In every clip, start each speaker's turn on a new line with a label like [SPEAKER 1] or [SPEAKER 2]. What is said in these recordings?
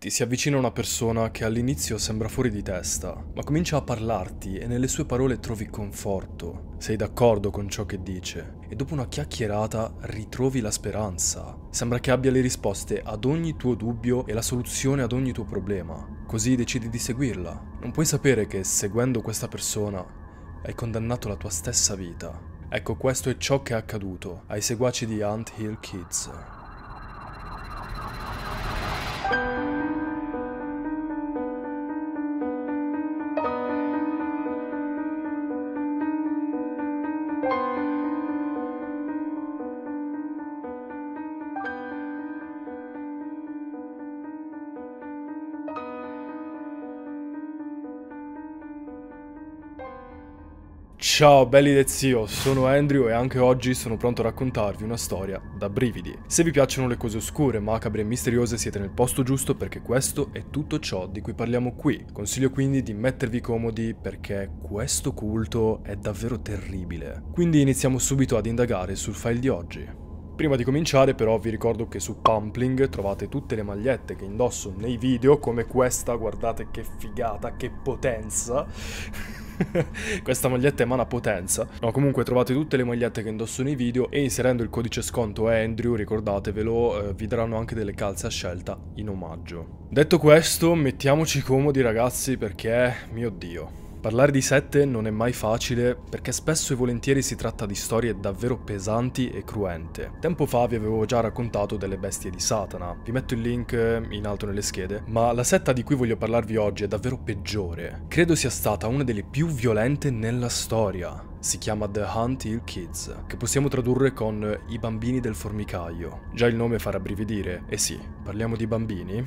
[SPEAKER 1] Ti si avvicina una persona che all'inizio sembra fuori di testa, ma comincia a parlarti e nelle sue parole trovi conforto. Sei d'accordo con ciò che dice e dopo una chiacchierata ritrovi la speranza. Sembra che abbia le risposte ad ogni tuo dubbio e la soluzione ad ogni tuo problema. Così decidi di seguirla. Non puoi sapere che seguendo questa persona hai condannato la tua stessa vita. Ecco, questo è ciò che è accaduto ai seguaci di Ant Hill Kids. Ciao belli del zio, sono Andrew e anche oggi sono pronto a raccontarvi una storia da brividi. Se vi piacciono le cose oscure, macabre e misteriose siete nel posto giusto perché questo è tutto ciò di cui parliamo qui. Consiglio quindi di mettervi comodi perché questo culto è davvero terribile. Quindi iniziamo subito ad indagare sul file di oggi. Prima di cominciare però vi ricordo che su Pumpling trovate tutte le magliette che indosso nei video come questa, guardate che figata, che potenza Questa maglietta emana potenza. No, comunque trovate tutte le magliette che indosso nei video e inserendo il codice sconto Andrew, ricordatevelo, eh, vi daranno anche delle calze a scelta in omaggio. Detto questo, mettiamoci comodi ragazzi perché, mio dio... Parlare di sette non è mai facile perché spesso e volentieri si tratta di storie davvero pesanti e cruente. Tempo fa vi avevo già raccontato delle bestie di Satana, vi metto il link in alto nelle schede, ma la setta di cui voglio parlarvi oggi è davvero peggiore. Credo sia stata una delle più violente nella storia si chiama The Hunt Hill Kids, che possiamo tradurre con i bambini del formicaio. Già il nome farà brividire, e eh sì, parliamo di bambini,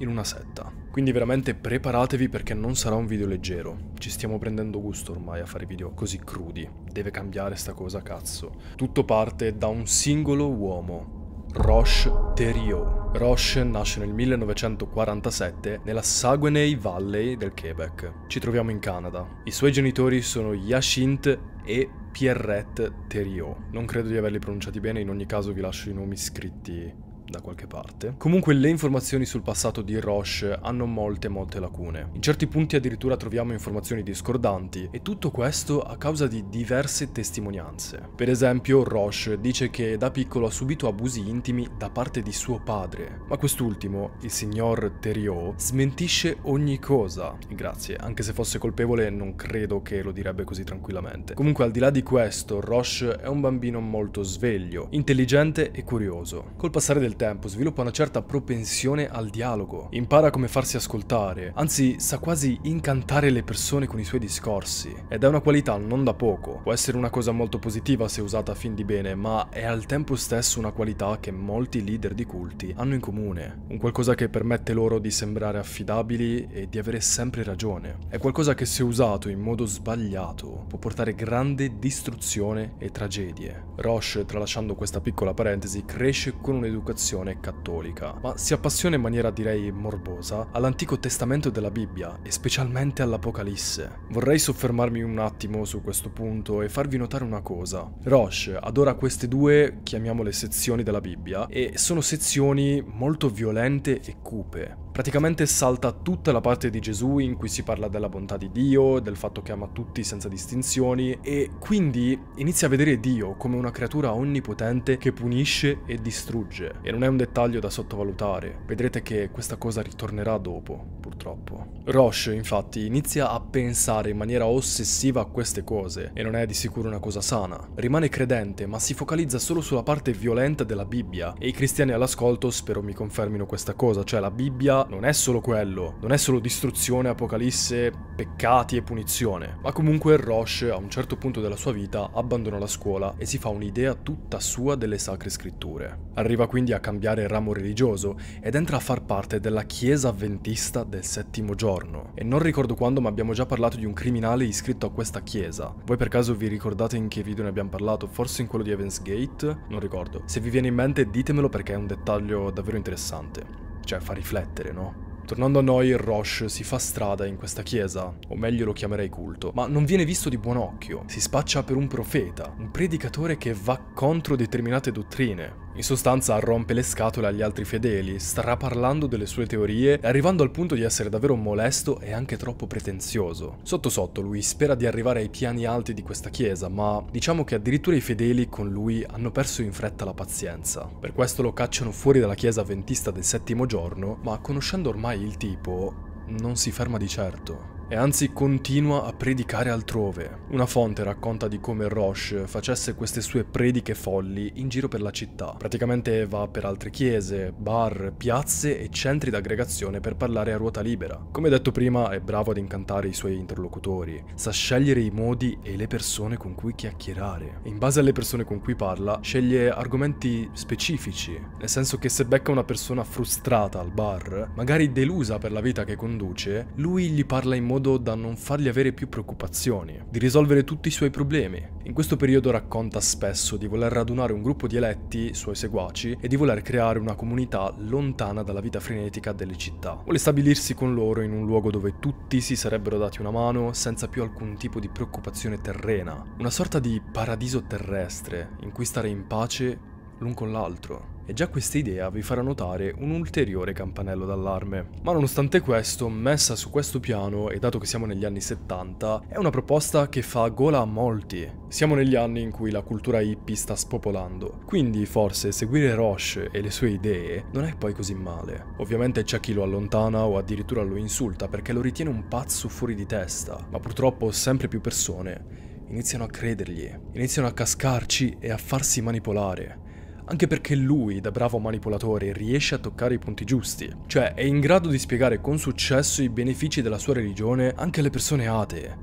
[SPEAKER 1] in una setta. Quindi veramente preparatevi perché non sarà un video leggero. Ci stiamo prendendo gusto ormai a fare video così crudi. Deve cambiare sta cosa, cazzo. Tutto parte da un singolo uomo, Roche Thériault. Roche nasce nel 1947 nella Saguenay Valley del Quebec. Ci troviamo in Canada. I suoi genitori sono Yashint e Pierrette Thériault. Non credo di averli pronunciati bene, in ogni caso vi lascio i nomi scritti da qualche parte. Comunque le informazioni sul passato di Roche hanno molte molte lacune. In certi punti addirittura troviamo informazioni discordanti e tutto questo a causa di diverse testimonianze. Per esempio Roche dice che da piccolo ha subito abusi intimi da parte di suo padre, ma quest'ultimo, il signor Theriot, smentisce ogni cosa. Grazie, anche se fosse colpevole non credo che lo direbbe così tranquillamente. Comunque al di là di questo, Roche è un bambino molto sveglio, intelligente e curioso. Col passare del tempo sviluppa una certa propensione al dialogo, impara come farsi ascoltare, anzi sa quasi incantare le persone con i suoi discorsi, ed è una qualità non da poco, può essere una cosa molto positiva se usata a fin di bene, ma è al tempo stesso una qualità che molti leader di culti hanno in comune, un qualcosa che permette loro di sembrare affidabili e di avere sempre ragione, è qualcosa che se usato in modo sbagliato può portare grande distruzione e tragedie. Roche, tralasciando questa piccola parentesi, cresce con un'educazione tradizione cattolica, ma si appassiona in maniera direi morbosa all'Antico Testamento della Bibbia e specialmente all'Apocalisse. Vorrei soffermarmi un attimo su questo punto e farvi notare una cosa. Roche adora queste due, chiamiamole sezioni della Bibbia, e sono sezioni molto violente e cupe. Praticamente salta tutta la parte di Gesù in cui si parla della bontà di Dio, del fatto che ama tutti senza distinzioni e quindi inizia a vedere Dio come una creatura onnipotente che punisce e distrugge. E non non è un dettaglio da sottovalutare, vedrete che questa cosa ritornerà dopo purtroppo. Roche, infatti, inizia a pensare in maniera ossessiva a queste cose, e non è di sicuro una cosa sana. Rimane credente, ma si focalizza solo sulla parte violenta della Bibbia, e i cristiani all'ascolto spero mi confermino questa cosa, cioè la Bibbia non è solo quello, non è solo distruzione, apocalisse, peccati e punizione, ma comunque Roche, a un certo punto della sua vita, abbandona la scuola e si fa un'idea tutta sua delle sacre scritture. Arriva quindi a cambiare il ramo religioso ed entra a far parte della Chiesa Adventista del settimo giorno. E non ricordo quando, ma abbiamo già parlato di un criminale iscritto a questa chiesa. Voi per caso vi ricordate in che video ne abbiamo parlato? Forse in quello di Evans Gate? Non ricordo. Se vi viene in mente ditemelo perché è un dettaglio davvero interessante. Cioè fa riflettere, no? Tornando a noi, Roche si fa strada in questa chiesa, o meglio lo chiamerei culto, ma non viene visto di buon occhio. Si spaccia per un profeta, un predicatore che va contro determinate dottrine, in sostanza rompe le scatole agli altri fedeli, straparlando delle sue teorie e arrivando al punto di essere davvero molesto e anche troppo pretenzioso. Sotto sotto lui spera di arrivare ai piani alti di questa chiesa, ma diciamo che addirittura i fedeli con lui hanno perso in fretta la pazienza. Per questo lo cacciano fuori dalla chiesa avventista del settimo giorno, ma conoscendo ormai il tipo, non si ferma di certo e anzi continua a predicare altrove. Una fonte racconta di come Roche facesse queste sue prediche folli in giro per la città. Praticamente va per altre chiese, bar, piazze e centri d'aggregazione per parlare a ruota libera. Come detto prima, è bravo ad incantare i suoi interlocutori, sa scegliere i modi e le persone con cui chiacchierare. In base alle persone con cui parla, sceglie argomenti specifici, nel senso che se becca una persona frustrata al bar, magari delusa per la vita che conduce, lui gli parla in modo modo da non fargli avere più preoccupazioni, di risolvere tutti i suoi problemi. In questo periodo racconta spesso di voler radunare un gruppo di eletti, suoi seguaci, e di voler creare una comunità lontana dalla vita frenetica delle città. Vuole stabilirsi con loro in un luogo dove tutti si sarebbero dati una mano senza più alcun tipo di preoccupazione terrena, una sorta di paradiso terrestre in cui stare in pace l'un con l'altro e già questa idea vi farà notare un ulteriore campanello d'allarme. Ma nonostante questo, messa su questo piano e dato che siamo negli anni 70, è una proposta che fa gola a molti. Siamo negli anni in cui la cultura hippie sta spopolando, quindi forse seguire Roche e le sue idee non è poi così male. Ovviamente c'è chi lo allontana o addirittura lo insulta perché lo ritiene un pazzo fuori di testa, ma purtroppo sempre più persone iniziano a credergli, iniziano a cascarci e a farsi manipolare anche perché lui, da bravo manipolatore, riesce a toccare i punti giusti, cioè è in grado di spiegare con successo i benefici della sua religione anche alle persone atee,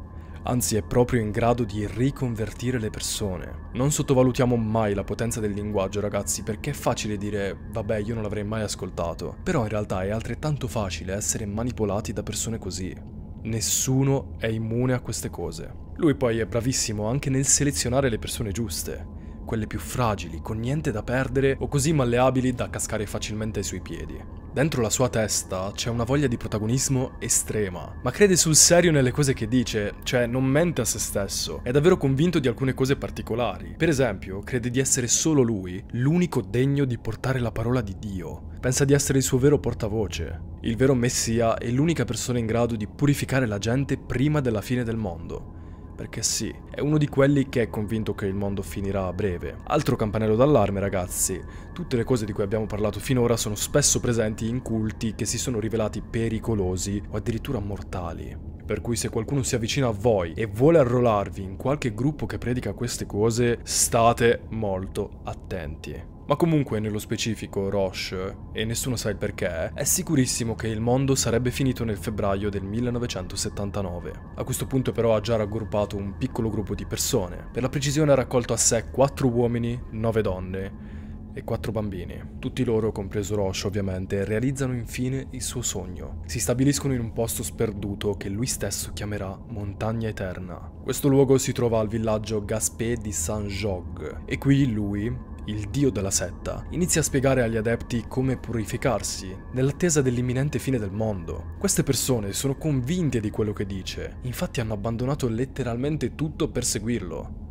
[SPEAKER 1] anzi è proprio in grado di riconvertire le persone. Non sottovalutiamo mai la potenza del linguaggio, ragazzi, perché è facile dire vabbè, io non l'avrei mai ascoltato, però in realtà è altrettanto facile essere manipolati da persone così. Nessuno è immune a queste cose. Lui poi è bravissimo anche nel selezionare le persone giuste quelle più fragili, con niente da perdere o così malleabili da cascare facilmente ai suoi piedi. Dentro la sua testa c'è una voglia di protagonismo estrema, ma crede sul serio nelle cose che dice, cioè non mente a se stesso, è davvero convinto di alcune cose particolari. Per esempio, crede di essere solo lui l'unico degno di portare la parola di Dio. Pensa di essere il suo vero portavoce, il vero messia e l'unica persona in grado di purificare la gente prima della fine del mondo perché sì, è uno di quelli che è convinto che il mondo finirà a breve. Altro campanello d'allarme ragazzi, tutte le cose di cui abbiamo parlato finora sono spesso presenti in culti che si sono rivelati pericolosi o addirittura mortali per cui se qualcuno si avvicina a voi e vuole arruolarvi in qualche gruppo che predica queste cose, state molto attenti. Ma comunque nello specifico Roche, e nessuno sa il perché, è sicurissimo che il mondo sarebbe finito nel febbraio del 1979. A questo punto però ha già raggruppato un piccolo gruppo di persone. Per la precisione ha raccolto a sé quattro uomini, nove donne e quattro bambini. Tutti loro, compreso Roche ovviamente, realizzano infine il suo sogno. Si stabiliscono in un posto sperduto che lui stesso chiamerà Montagna Eterna. Questo luogo si trova al villaggio Gaspé di saint jogues e qui lui, il dio della setta, inizia a spiegare agli adepti come purificarsi, nell'attesa dell'imminente fine del mondo. Queste persone sono convinte di quello che dice, infatti hanno abbandonato letteralmente tutto per seguirlo.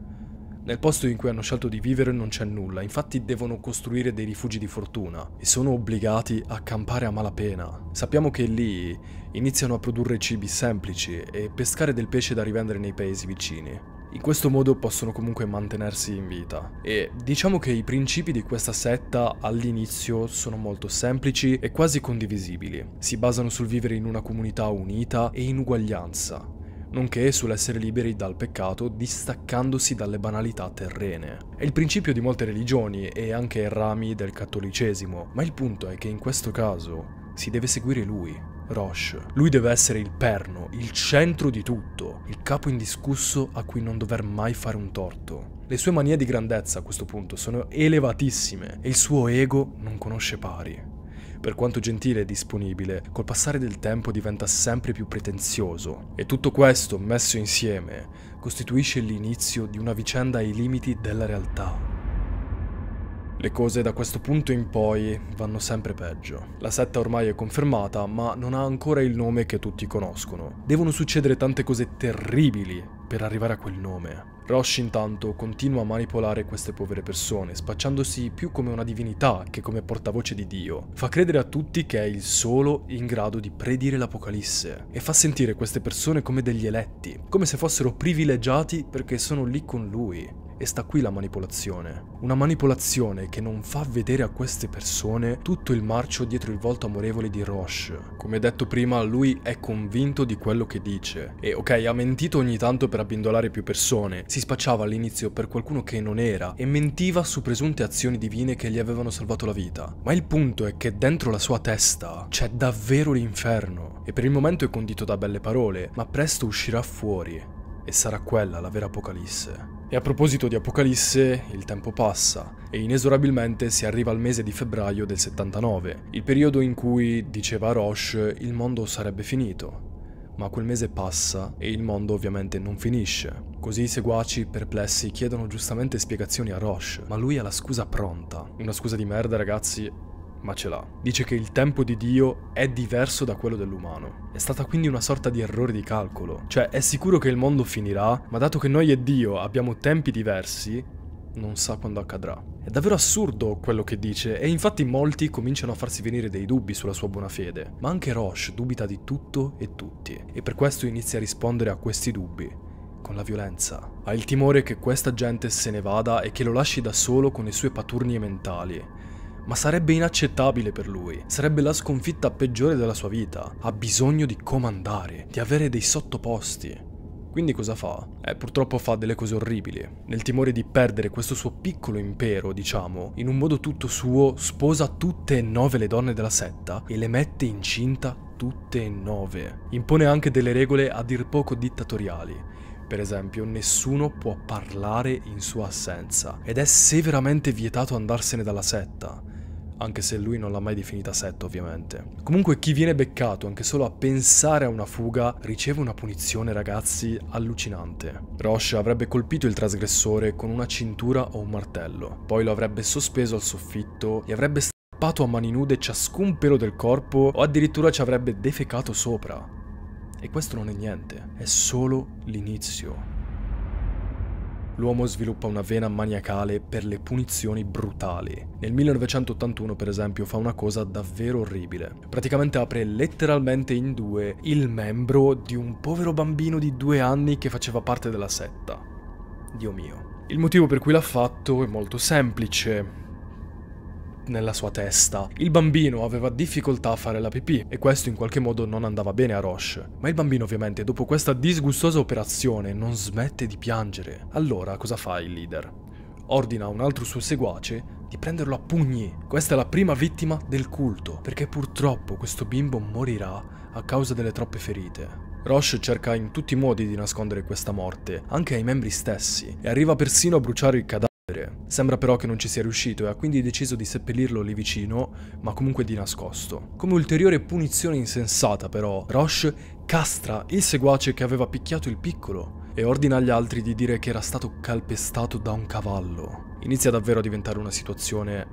[SPEAKER 1] Nel posto in cui hanno scelto di vivere non c'è nulla, infatti devono costruire dei rifugi di fortuna e sono obbligati a campare a malapena. Sappiamo che lì iniziano a produrre cibi semplici e pescare del pesce da rivendere nei paesi vicini. In questo modo possono comunque mantenersi in vita. E diciamo che i principi di questa setta all'inizio sono molto semplici e quasi condivisibili. Si basano sul vivere in una comunità unita e in uguaglianza, nonché sull'essere liberi dal peccato distaccandosi dalle banalità terrene. È il principio di molte religioni e anche rami del cattolicesimo, ma il punto è che in questo caso si deve seguire lui, Roche. Lui deve essere il perno, il centro di tutto, il capo indiscusso a cui non dover mai fare un torto. Le sue manie di grandezza a questo punto sono elevatissime e il suo ego non conosce pari. Per quanto gentile e disponibile, col passare del tempo diventa sempre più pretenzioso e tutto questo messo insieme costituisce l'inizio di una vicenda ai limiti della realtà. Le cose da questo punto in poi vanno sempre peggio. La setta ormai è confermata, ma non ha ancora il nome che tutti conoscono. Devono succedere tante cose terribili per arrivare a quel nome. Rosh intanto continua a manipolare queste povere persone, spacciandosi più come una divinità che come portavoce di Dio. Fa credere a tutti che è il solo in grado di predire l'Apocalisse e fa sentire queste persone come degli eletti, come se fossero privilegiati perché sono lì con lui. E sta qui la manipolazione. Una manipolazione che non fa vedere a queste persone tutto il marcio dietro il volto amorevole di Roche. Come detto prima, lui è convinto di quello che dice. E ok, ha mentito ogni tanto per abbindolare più persone, si spacciava all'inizio per qualcuno che non era e mentiva su presunte azioni divine che gli avevano salvato la vita. Ma il punto è che dentro la sua testa c'è davvero l'inferno. E per il momento è condito da belle parole, ma presto uscirà fuori e sarà quella la vera Apocalisse. E a proposito di Apocalisse, il tempo passa e inesorabilmente si arriva al mese di febbraio del 79, il periodo in cui, diceva Roche, il mondo sarebbe finito. Ma quel mese passa e il mondo ovviamente non finisce. Così i seguaci, perplessi, chiedono giustamente spiegazioni a Roche, ma lui ha la scusa pronta. Una scusa di merda, ragazzi, ma ce l'ha. Dice che il tempo di Dio è diverso da quello dell'umano. È stata quindi una sorta di errore di calcolo. Cioè è sicuro che il mondo finirà, ma dato che noi e Dio abbiamo tempi diversi, non sa quando accadrà. È davvero assurdo quello che dice e infatti molti cominciano a farsi venire dei dubbi sulla sua buona fede, ma anche Roche dubita di tutto e tutti e per questo inizia a rispondere a questi dubbi con la violenza. Ha il timore che questa gente se ne vada e che lo lasci da solo con le sue paturnie mentali ma sarebbe inaccettabile per lui, sarebbe la sconfitta peggiore della sua vita. Ha bisogno di comandare, di avere dei sottoposti. Quindi cosa fa? Eh, purtroppo fa delle cose orribili. Nel timore di perdere questo suo piccolo impero, diciamo, in un modo tutto suo, sposa tutte e nove le donne della setta e le mette incinta tutte e nove. Impone anche delle regole a dir poco dittatoriali. Per esempio, nessuno può parlare in sua assenza ed è severamente vietato andarsene dalla setta anche se lui non l'ha mai definita set ovviamente. Comunque chi viene beccato anche solo a pensare a una fuga riceve una punizione ragazzi allucinante. Roche avrebbe colpito il trasgressore con una cintura o un martello, poi lo avrebbe sospeso al soffitto e avrebbe strappato a mani nude ciascun pelo del corpo o addirittura ci avrebbe defecato sopra. E questo non è niente, è solo l'inizio l'uomo sviluppa una vena maniacale per le punizioni brutali. Nel 1981, per esempio, fa una cosa davvero orribile. Praticamente apre letteralmente in due il membro di un povero bambino di due anni che faceva parte della setta. Dio mio. Il motivo per cui l'ha fatto è molto semplice nella sua testa. Il bambino aveva difficoltà a fare la pipì e questo in qualche modo non andava bene a Roche. Ma il bambino ovviamente dopo questa disgustosa operazione non smette di piangere. Allora cosa fa il leader? Ordina a un altro suo seguace di prenderlo a pugni. Questa è la prima vittima del culto, perché purtroppo questo bimbo morirà a causa delle troppe ferite. Roche cerca in tutti i modi di nascondere questa morte, anche ai membri stessi, e arriva persino a bruciare il cadavere Sembra però che non ci sia riuscito e ha quindi deciso di seppellirlo lì vicino, ma comunque di nascosto. Come ulteriore punizione insensata però, Roche castra il seguace che aveva picchiato il piccolo e ordina agli altri di dire che era stato calpestato da un cavallo. Inizia davvero a diventare una situazione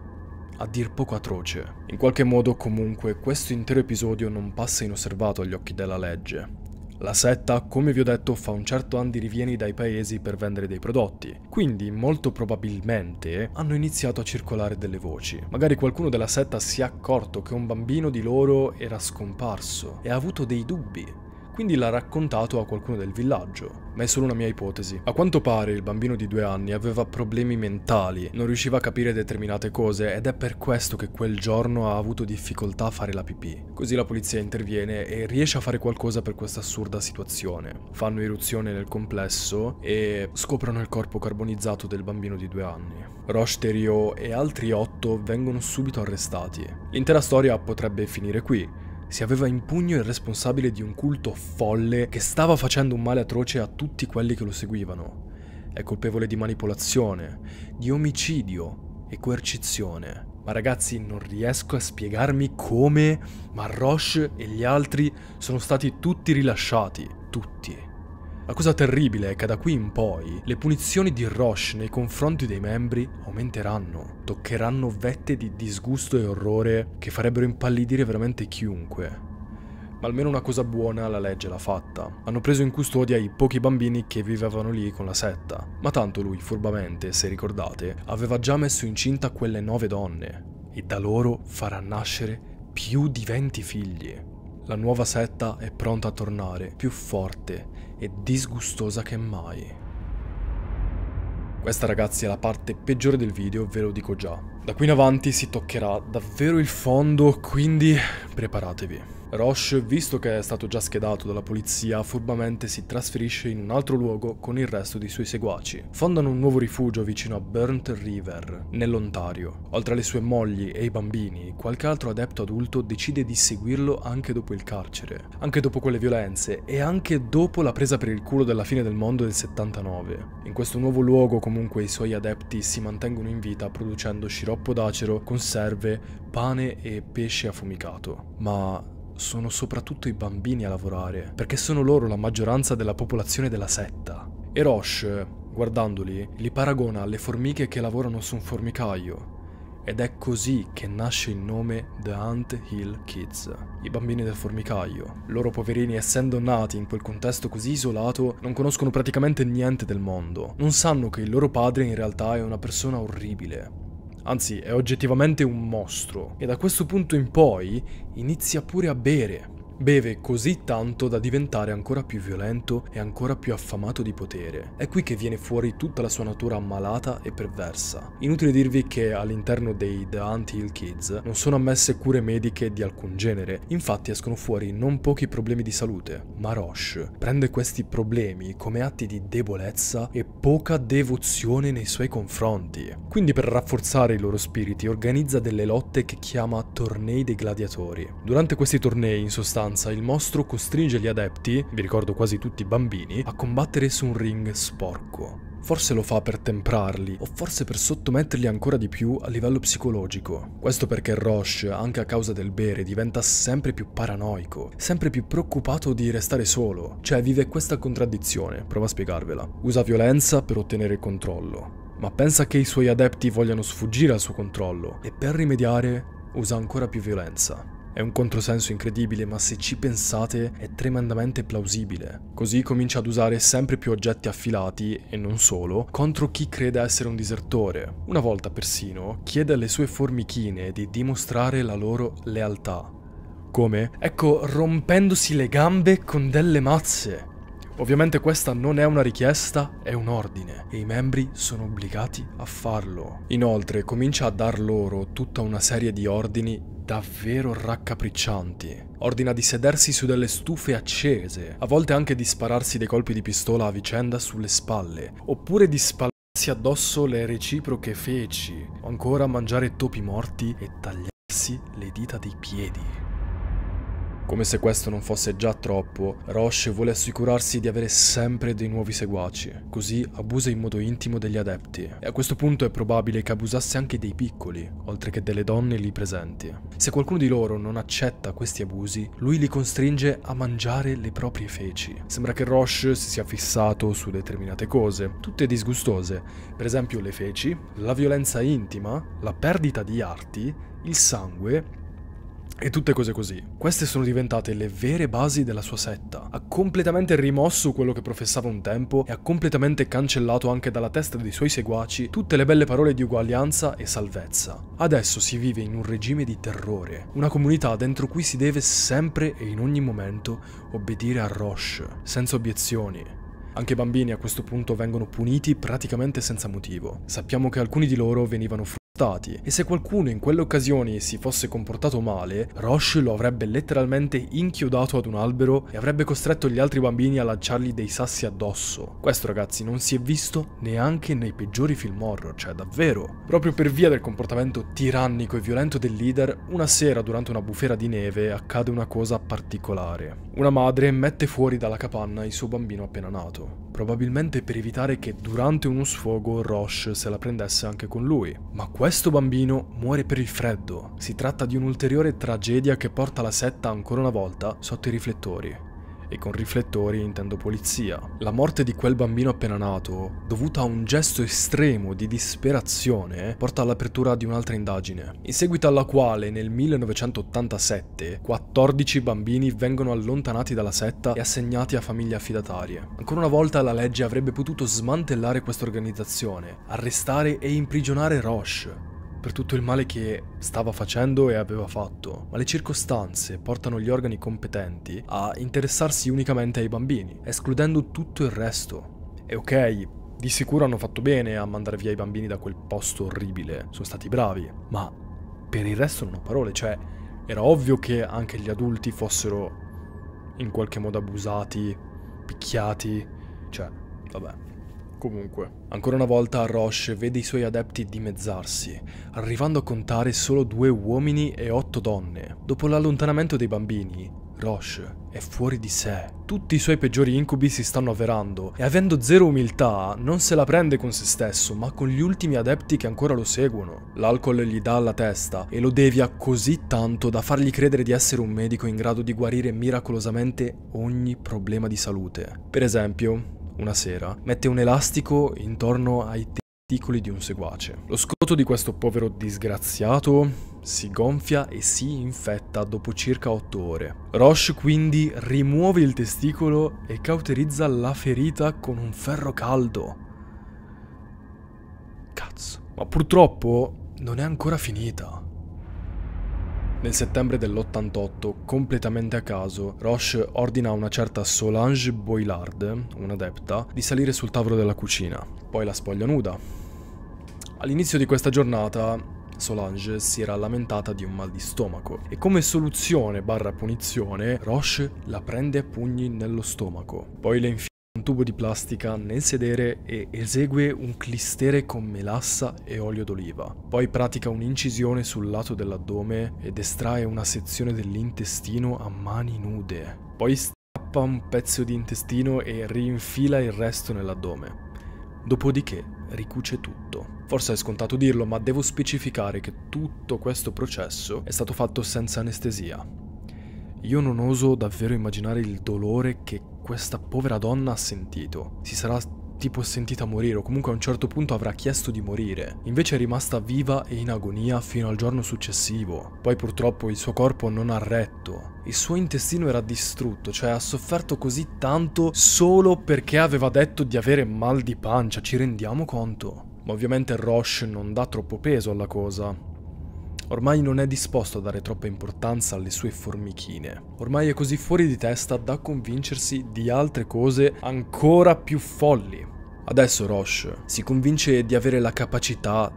[SPEAKER 1] a dir poco atroce. In qualche modo comunque questo intero episodio non passa inosservato agli occhi della legge. La setta, come vi ho detto, fa un certo anno rivieni dai paesi per vendere dei prodotti, quindi molto probabilmente hanno iniziato a circolare delle voci. Magari qualcuno della setta si è accorto che un bambino di loro era scomparso e ha avuto dei dubbi quindi l'ha raccontato a qualcuno del villaggio. Ma è solo una mia ipotesi. A quanto pare il bambino di due anni aveva problemi mentali, non riusciva a capire determinate cose ed è per questo che quel giorno ha avuto difficoltà a fare la pipì. Così la polizia interviene e riesce a fare qualcosa per questa assurda situazione. Fanno irruzione nel complesso e scoprono il corpo carbonizzato del bambino di due anni. Roche Theriot e altri otto vengono subito arrestati. L'intera storia potrebbe finire qui, si aveva in pugno il responsabile di un culto folle che stava facendo un male atroce a tutti quelli che lo seguivano. È colpevole di manipolazione, di omicidio e coercizione. Ma ragazzi, non riesco a spiegarmi come, ma Roche e gli altri sono stati tutti rilasciati, tutti. La cosa terribile è che da qui in poi le punizioni di Roche nei confronti dei membri aumenteranno, toccheranno vette di disgusto e orrore che farebbero impallidire veramente chiunque. Ma almeno una cosa buona la legge l'ha fatta. Hanno preso in custodia i pochi bambini che vivevano lì con la setta. Ma tanto lui, furbamente, se ricordate, aveva già messo incinta quelle nove donne e da loro farà nascere più di 20 figli. La nuova setta è pronta a tornare, più forte e disgustosa che mai. Questa ragazzi è la parte peggiore del video, ve lo dico già. Da qui in avanti si toccherà davvero il fondo, quindi preparatevi. Roche, visto che è stato già schedato dalla polizia, furbamente si trasferisce in un altro luogo con il resto dei suoi seguaci. Fondano un nuovo rifugio vicino a Burnt River, nell'Ontario. Oltre alle sue mogli e i bambini, qualche altro adepto adulto decide di seguirlo anche dopo il carcere, anche dopo quelle violenze e anche dopo la presa per il culo della fine del mondo del 79. In questo nuovo luogo comunque i suoi adepti si mantengono in vita producendo sciroppo d'acero, conserve, pane e pesce affumicato. Ma sono soprattutto i bambini a lavorare, perché sono loro la maggioranza della popolazione della setta. E Roche, guardandoli, li paragona alle formiche che lavorano su un formicaio. Ed è così che nasce il nome The Hunt Hill Kids, i bambini del formicaio. Loro poverini, essendo nati in quel contesto così isolato, non conoscono praticamente niente del mondo. Non sanno che il loro padre in realtà è una persona orribile, Anzi, è oggettivamente un mostro. E da questo punto in poi inizia pure a bere. Beve così tanto da diventare ancora più violento e ancora più affamato di potere. È qui che viene fuori tutta la sua natura malata e perversa. Inutile dirvi che all'interno dei The Anti-Hill Kids non sono ammesse cure mediche di alcun genere, infatti escono fuori non pochi problemi di salute, ma Roche prende questi problemi come atti di debolezza e poca devozione nei suoi confronti. Quindi per rafforzare i loro spiriti organizza delle lotte che chiama tornei dei gladiatori. Durante questi tornei in sostanza sostanza il mostro costringe gli adepti, vi ricordo quasi tutti bambini, a combattere su un ring sporco. Forse lo fa per temprarli, o forse per sottometterli ancora di più a livello psicologico. Questo perché Roche, anche a causa del bere, diventa sempre più paranoico, sempre più preoccupato di restare solo. Cioè vive questa contraddizione, prova a spiegarvela. Usa violenza per ottenere controllo, ma pensa che i suoi adepti vogliano sfuggire al suo controllo, e per rimediare usa ancora più violenza. È un controsenso incredibile, ma se ci pensate è tremendamente plausibile. Così comincia ad usare sempre più oggetti affilati, e non solo, contro chi crede essere un disertore. Una volta persino chiede alle sue formichine di dimostrare la loro lealtà. Come? Ecco, rompendosi le gambe con delle mazze. Ovviamente questa non è una richiesta, è un ordine e i membri sono obbligati a farlo. Inoltre comincia a dar loro tutta una serie di ordini davvero raccapriccianti. Ordina di sedersi su delle stufe accese, a volte anche di spararsi dei colpi di pistola a vicenda sulle spalle, oppure di spallarsi addosso le reciproche feci, o ancora mangiare topi morti e tagliarsi le dita dei piedi. Come se questo non fosse già troppo, Roche vuole assicurarsi di avere sempre dei nuovi seguaci, così abusa in modo intimo degli adepti, e a questo punto è probabile che abusasse anche dei piccoli, oltre che delle donne lì presenti. Se qualcuno di loro non accetta questi abusi, lui li costringe a mangiare le proprie feci. Sembra che Roche si sia fissato su determinate cose, tutte disgustose, per esempio le feci, la violenza intima, la perdita di arti, il sangue e tutte cose così. Queste sono diventate le vere basi della sua setta. Ha completamente rimosso quello che professava un tempo e ha completamente cancellato anche dalla testa dei suoi seguaci tutte le belle parole di uguaglianza e salvezza. Adesso si vive in un regime di terrore, una comunità dentro cui si deve sempre e in ogni momento obbedire a Roche, senza obiezioni, anche i bambini a questo punto vengono puniti praticamente senza motivo. Sappiamo che alcuni di loro venivano fuori. Stati. e se qualcuno in quelle occasioni si fosse comportato male, Roche lo avrebbe letteralmente inchiodato ad un albero e avrebbe costretto gli altri bambini a lanciargli dei sassi addosso. Questo ragazzi non si è visto neanche nei peggiori film horror, cioè davvero. Proprio per via del comportamento tirannico e violento del leader, una sera durante una bufera di neve accade una cosa particolare. Una madre mette fuori dalla capanna il suo bambino appena nato, probabilmente per evitare che durante uno sfogo Roche se la prendesse anche con lui. Ma questo bambino muore per il freddo. Si tratta di un'ulteriore tragedia che porta la setta ancora una volta sotto i riflettori e con riflettori intendo polizia. La morte di quel bambino appena nato, dovuta a un gesto estremo di disperazione, porta all'apertura di un'altra indagine, in seguito alla quale nel 1987 14 bambini vengono allontanati dalla setta e assegnati a famiglie affidatarie. Ancora una volta la legge avrebbe potuto smantellare questa organizzazione, arrestare e imprigionare Roche, per tutto il male che stava facendo e aveva fatto, ma le circostanze portano gli organi competenti a interessarsi unicamente ai bambini, escludendo tutto il resto. E ok, di sicuro hanno fatto bene a mandare via i bambini da quel posto orribile, sono stati bravi, ma per il resto non ho parole, cioè era ovvio che anche gli adulti fossero in qualche modo abusati, picchiati, cioè, vabbè comunque. Ancora una volta Roche vede i suoi adepti dimezzarsi, arrivando a contare solo due uomini e otto donne. Dopo l'allontanamento dei bambini, Roche è fuori di sé. Tutti i suoi peggiori incubi si stanno avverando e avendo zero umiltà non se la prende con se stesso ma con gli ultimi adepti che ancora lo seguono. L'alcol gli dà alla testa e lo devia così tanto da fargli credere di essere un medico in grado di guarire miracolosamente ogni problema di salute. Per esempio, una sera, mette un elastico intorno ai testicoli di un seguace. Lo scroto di questo povero disgraziato si gonfia e si infetta dopo circa 8 ore. Roche quindi rimuove il testicolo e cauterizza la ferita con un ferro caldo. Cazzo. Ma purtroppo non è ancora finita. Nel settembre dell'88, completamente a caso, Roche ordina a una certa Solange Boilard, un'adepta, di salire sul tavolo della cucina. Poi la spoglia nuda. All'inizio di questa giornata, Solange si era lamentata di un mal di stomaco e come soluzione barra punizione, Roche la prende a pugni nello stomaco. Poi le infila un tubo di plastica nel sedere e esegue un clistere con melassa e olio d'oliva. Poi pratica un'incisione sul lato dell'addome ed estrae una sezione dell'intestino a mani nude. Poi strappa un pezzo di intestino e rinfila il resto nell'addome. Dopodiché ricuce tutto. Forse è scontato dirlo, ma devo specificare che tutto questo processo è stato fatto senza anestesia. Io non oso davvero immaginare il dolore che questa povera donna ha sentito. Si sarà tipo sentita morire o comunque a un certo punto avrà chiesto di morire. Invece è rimasta viva e in agonia fino al giorno successivo. Poi purtroppo il suo corpo non ha retto. Il suo intestino era distrutto, cioè ha sofferto così tanto solo perché aveva detto di avere mal di pancia, ci rendiamo conto. Ma ovviamente Roche non dà troppo peso alla cosa. Ormai non è disposto a dare troppa importanza alle sue formichine. Ormai è così fuori di testa da convincersi di altre cose ancora più folli. Adesso Roche si convince di avere la capacità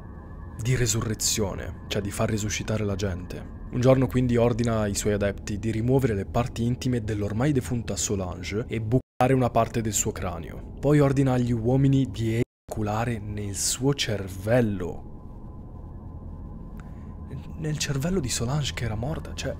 [SPEAKER 1] di resurrezione, cioè di far risuscitare la gente. Un giorno quindi ordina ai suoi adepti di rimuovere le parti intime dell'ormai defunta Solange e bucare una parte del suo cranio. Poi ordina agli uomini di ejaculare nel suo cervello nel cervello di Solange che era morta, cioè...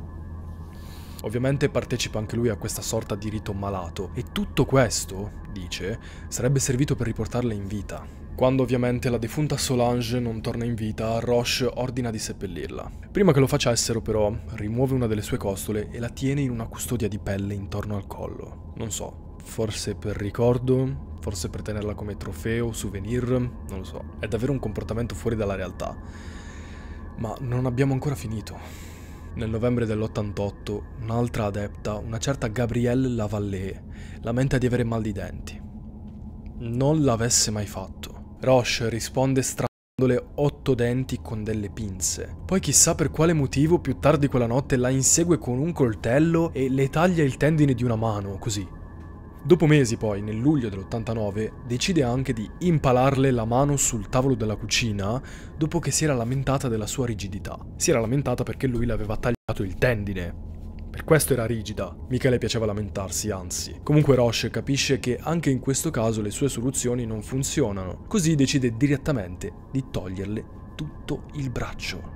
[SPEAKER 1] Ovviamente partecipa anche lui a questa sorta di rito malato e tutto questo, dice, sarebbe servito per riportarla in vita. Quando ovviamente la defunta Solange non torna in vita, Roche ordina di seppellirla. Prima che lo facessero però, rimuove una delle sue costole e la tiene in una custodia di pelle intorno al collo. Non so, forse per ricordo, forse per tenerla come trofeo, souvenir, non lo so. È davvero un comportamento fuori dalla realtà. Ma non abbiamo ancora finito. Nel novembre dell'88, un'altra adepta, una certa Gabrielle Lavallée, lamenta di avere mal di denti. Non l'avesse mai fatto. Roche risponde strappandole otto denti con delle pinze. Poi chissà per quale motivo più tardi quella notte la insegue con un coltello e le taglia il tendine di una mano, così. Dopo mesi poi, nel luglio dell'89, decide anche di impalarle la mano sul tavolo della cucina dopo che si era lamentata della sua rigidità. Si era lamentata perché lui le aveva tagliato il tendine, per questo era rigida, mica le piaceva lamentarsi, anzi. Comunque Roche capisce che anche in questo caso le sue soluzioni non funzionano, così decide direttamente di toglierle tutto il braccio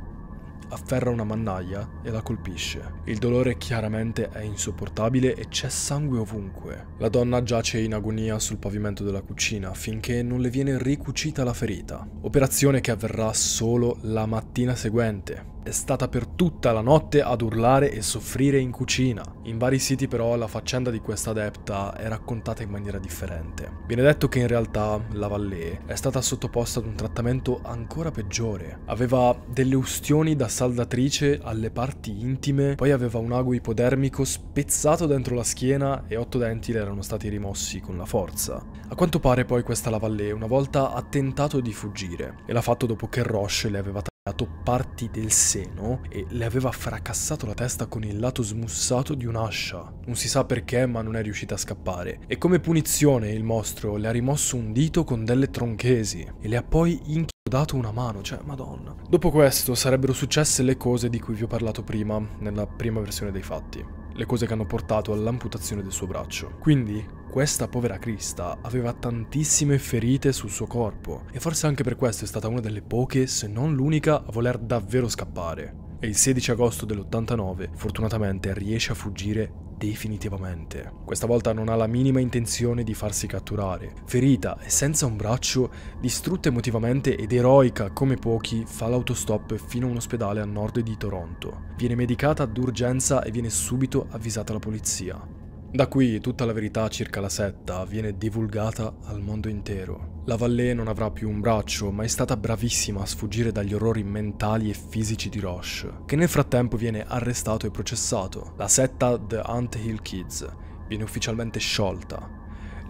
[SPEAKER 1] afferra una mannaia e la colpisce. Il dolore chiaramente è insopportabile e c'è sangue ovunque. La donna giace in agonia sul pavimento della cucina finché non le viene ricucita la ferita. Operazione che avverrà solo la mattina seguente, è stata per tutta la notte ad urlare e soffrire in cucina. In vari siti però la faccenda di questa adepta è raccontata in maniera differente. Viene detto che in realtà la Vallée è stata sottoposta ad un trattamento ancora peggiore. Aveva delle ustioni da saldatrice alle parti intime, poi aveva un ago ipodermico spezzato dentro la schiena e otto denti le erano stati rimossi con la forza. A quanto pare poi questa la Vallée una volta ha tentato di fuggire e l'ha fatto dopo che Roche le aveva lato parti del seno e le aveva fracassato la testa con il lato smussato di un'ascia. Non si sa perché, ma non è riuscita a scappare. E come punizione il mostro le ha rimosso un dito con delle tronchesi e le ha poi inchiodato dato una mano, cioè madonna. Dopo questo sarebbero successe le cose di cui vi ho parlato prima, nella prima versione dei fatti le cose che hanno portato all'amputazione del suo braccio. Quindi, questa povera Crista aveva tantissime ferite sul suo corpo e forse anche per questo è stata una delle poche, se non l'unica, a voler davvero scappare e il 16 agosto dell'89 fortunatamente riesce a fuggire definitivamente. Questa volta non ha la minima intenzione di farsi catturare. Ferita e senza un braccio, distrutta emotivamente ed eroica come pochi, fa l'autostop fino a un ospedale a nord di Toronto. Viene medicata d'urgenza e viene subito avvisata la polizia. Da qui tutta la verità circa la setta viene divulgata al mondo intero. La Vallée non avrà più un braccio, ma è stata bravissima a sfuggire dagli orrori mentali e fisici di Roche, che nel frattempo viene arrestato e processato. La setta The Hunt Hill Kids viene ufficialmente sciolta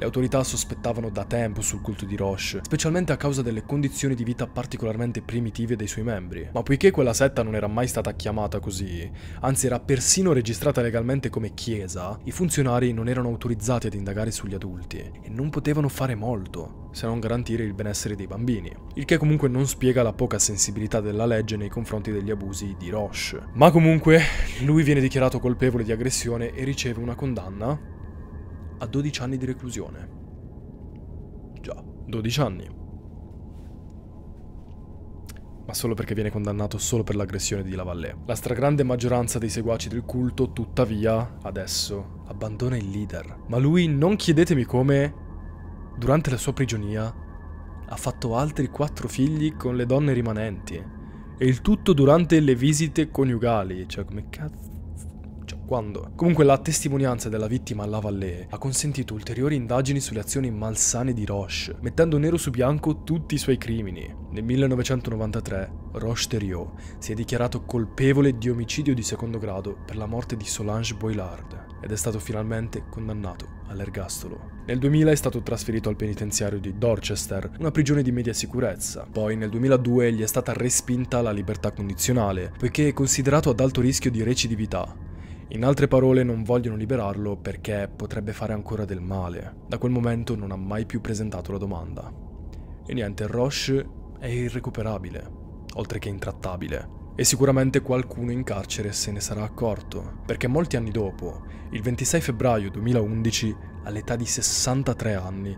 [SPEAKER 1] le autorità sospettavano da tempo sul culto di Roche, specialmente a causa delle condizioni di vita particolarmente primitive dei suoi membri. Ma poiché quella setta non era mai stata chiamata così, anzi era persino registrata legalmente come chiesa, i funzionari non erano autorizzati ad indagare sugli adulti e non potevano fare molto se non garantire il benessere dei bambini, il che comunque non spiega la poca sensibilità della legge nei confronti degli abusi di Roche. Ma comunque, lui viene dichiarato colpevole di aggressione e riceve una condanna a 12 anni di reclusione. Già, 12 anni. Ma solo perché viene condannato solo per l'aggressione di Lavallée. La stragrande maggioranza dei seguaci del culto, tuttavia, adesso abbandona il leader. Ma lui, non chiedetemi come, durante la sua prigionia, ha fatto altri quattro figli con le donne rimanenti. E il tutto durante le visite coniugali. Cioè, come cazzo? quando. Comunque la testimonianza della vittima alla Vallee ha consentito ulteriori indagini sulle azioni malsane di Roche, mettendo nero su bianco tutti i suoi crimini. Nel 1993 Roche Thériault si è dichiarato colpevole di omicidio di secondo grado per la morte di Solange Boillard ed è stato finalmente condannato all'ergastolo. Nel 2000 è stato trasferito al penitenziario di Dorchester, una prigione di media sicurezza. Poi nel 2002 gli è stata respinta la libertà condizionale, poiché è considerato ad alto rischio di recidività in altre parole non vogliono liberarlo perché potrebbe fare ancora del male. Da quel momento non ha mai più presentato la domanda. E niente, Roche è irrecuperabile, oltre che intrattabile. E sicuramente qualcuno in carcere se ne sarà accorto, perché molti anni dopo, il 26 febbraio 2011, all'età di 63 anni,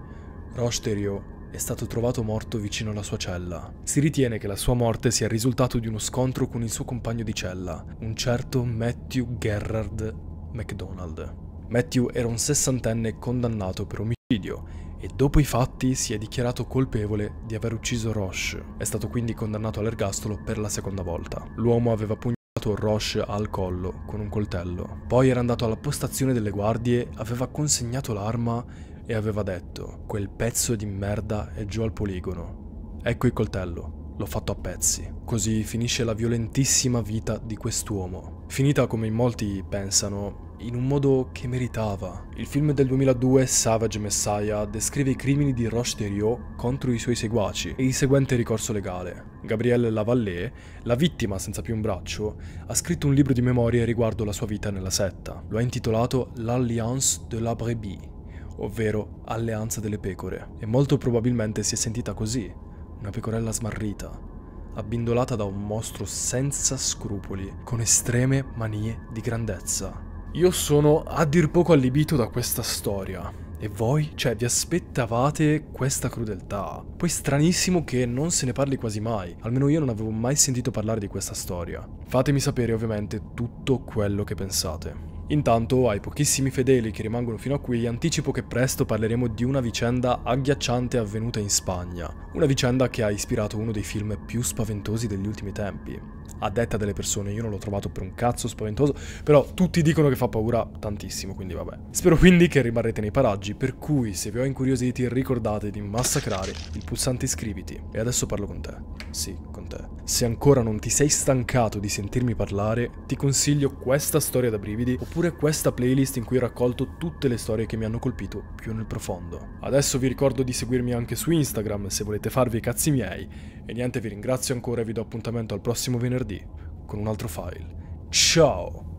[SPEAKER 1] Roche Theriot è stato trovato morto vicino alla sua cella. Si ritiene che la sua morte sia il risultato di uno scontro con il suo compagno di cella, un certo Matthew Gerrard MacDonald. Matthew era un sessantenne condannato per omicidio e dopo i fatti si è dichiarato colpevole di aver ucciso Roche. È stato quindi condannato all'ergastolo per la seconda volta. L'uomo aveva pugnato Roche al collo con un coltello. Poi era andato alla postazione delle guardie, aveva consegnato l'arma e aveva detto quel pezzo di merda è giù al poligono. Ecco il coltello, l'ho fatto a pezzi. Così finisce la violentissima vita di quest'uomo. Finita come in molti pensano, in un modo che meritava. Il film del 2002 Savage Messiah descrive i crimini di Roche Thériault contro i suoi seguaci e il seguente ricorso legale. Gabrielle Lavallée, la vittima senza più un braccio, ha scritto un libro di memorie riguardo la sua vita nella setta. Lo ha intitolato L'Alliance de la Brebis ovvero alleanza delle pecore, e molto probabilmente si è sentita così, una pecorella smarrita, abbindolata da un mostro senza scrupoli, con estreme manie di grandezza. Io sono a dir poco allibito da questa storia. E voi? Cioè, vi aspettavate questa crudeltà? Poi stranissimo che non se ne parli quasi mai, almeno io non avevo mai sentito parlare di questa storia. Fatemi sapere ovviamente tutto quello che pensate. Intanto, ai pochissimi fedeli che rimangono fino a qui, anticipo che presto parleremo di una vicenda agghiacciante avvenuta in Spagna, una vicenda che ha ispirato uno dei film più spaventosi degli ultimi tempi. A detta delle persone, io non l'ho trovato per un cazzo spaventoso, però tutti dicono che fa paura tantissimo, quindi vabbè. Spero quindi che rimarrete nei paraggi, per cui se vi ho incuriositi ricordate di massacrare il pulsante iscriviti. E adesso parlo con te. Sì, con te. Se ancora non ti sei stancato di sentirmi parlare, ti consiglio questa storia da brividi, oppure pure questa playlist in cui ho raccolto tutte le storie che mi hanno colpito più nel profondo. Adesso vi ricordo di seguirmi anche su Instagram se volete farvi i cazzi miei, e niente vi ringrazio ancora e vi do appuntamento al prossimo venerdì con un altro file. Ciao!